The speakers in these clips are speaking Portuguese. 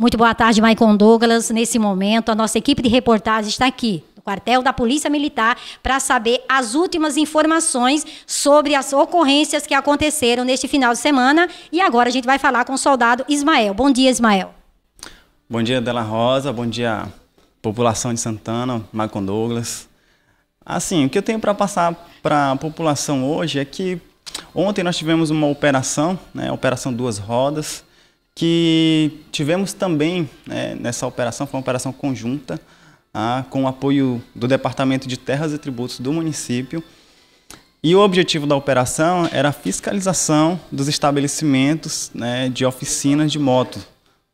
Muito boa tarde, Maicon Douglas. Nesse momento, a nossa equipe de reportagem está aqui no quartel da Polícia Militar para saber as últimas informações sobre as ocorrências que aconteceram neste final de semana. E agora a gente vai falar com o soldado Ismael. Bom dia, Ismael. Bom dia, Dela Rosa. Bom dia, população de Santana, Maicon Douglas. Assim, o que eu tenho para passar para a população hoje é que ontem nós tivemos uma operação, né, Operação Duas Rodas, que tivemos também né, nessa operação, foi uma operação conjunta, ah, com o apoio do Departamento de Terras e Tributos do município. E o objetivo da operação era a fiscalização dos estabelecimentos né, de oficinas de moto.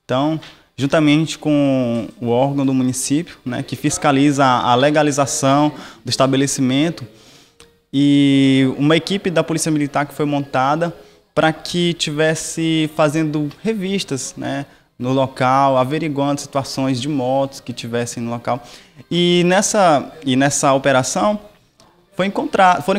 Então, juntamente com o órgão do município, né, que fiscaliza a legalização do estabelecimento, e uma equipe da Polícia Militar que foi montada para que tivesse fazendo revistas, né? no local, averiguando situações de motos que tivessem no local. E nessa, e nessa operação foi encontrar, foram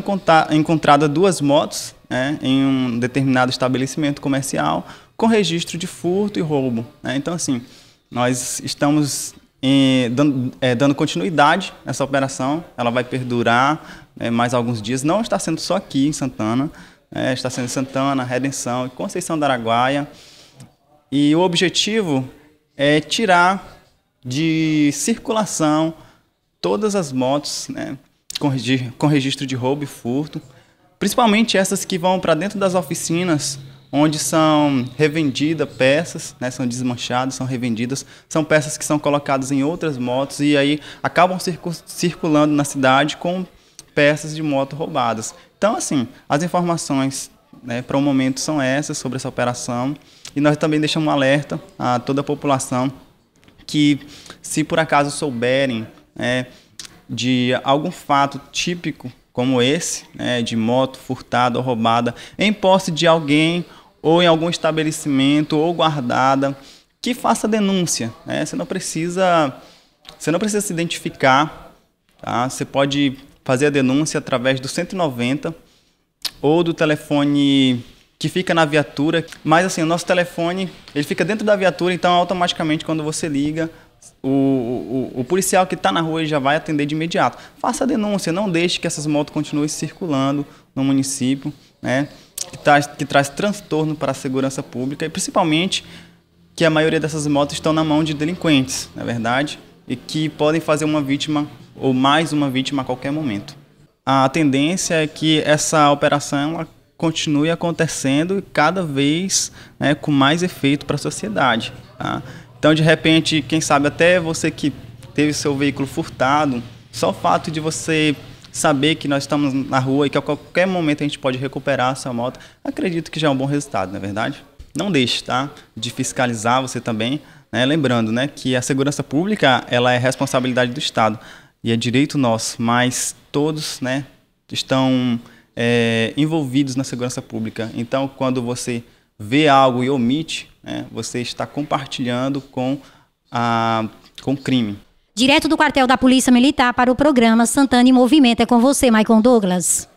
encontradas duas motos né, em um determinado estabelecimento comercial com registro de furto e roubo. Né? Então, assim, nós estamos eh, dando, eh, dando, continuidade essa operação, ela vai perdurar né, mais alguns dias. Não está sendo só aqui em Santana, é, Estação de Santana, Redenção e Conceição da Araguaia. E o objetivo é tirar de circulação todas as motos né, com, com registro de roubo e furto, principalmente essas que vão para dentro das oficinas onde são revendidas peças, né, são desmanchadas, são revendidas, são peças que são colocadas em outras motos e aí acabam circulando na cidade com peças de moto roubadas. Então, assim, as informações né, para o momento são essas sobre essa operação. E nós também deixamos um alerta a toda a população que, se por acaso souberem né, de algum fato típico como esse, né, de moto furtada ou roubada em posse de alguém ou em algum estabelecimento ou guardada, que faça denúncia. Né? Você não precisa, você não precisa se identificar. Tá? Você pode fazer a denúncia através do 190 ou do telefone que fica na viatura. Mas assim, o nosso telefone, ele fica dentro da viatura, então automaticamente quando você liga, o, o, o policial que está na rua já vai atender de imediato. Faça a denúncia, não deixe que essas motos continuem circulando no município, né? Que traz, que traz transtorno para a segurança pública e principalmente que a maioria dessas motos estão na mão de delinquentes, na é verdade e que podem fazer uma vítima ou mais uma vítima a qualquer momento. A tendência é que essa operação continue acontecendo cada vez né, com mais efeito para a sociedade. Tá? Então, de repente, quem sabe até você que teve seu veículo furtado, só o fato de você saber que nós estamos na rua e que a qualquer momento a gente pode recuperar a sua moto, acredito que já é um bom resultado, não é verdade? não deixe, tá? De fiscalizar você também, né? Lembrando, né, que a segurança pública, ela é responsabilidade do Estado e é direito nosso, mas todos, né, estão é, envolvidos na segurança pública. Então, quando você vê algo e omite, né, você está compartilhando com a com crime. Direto do quartel da Polícia Militar para o programa Santana em Movimento é com você, Maicon Douglas.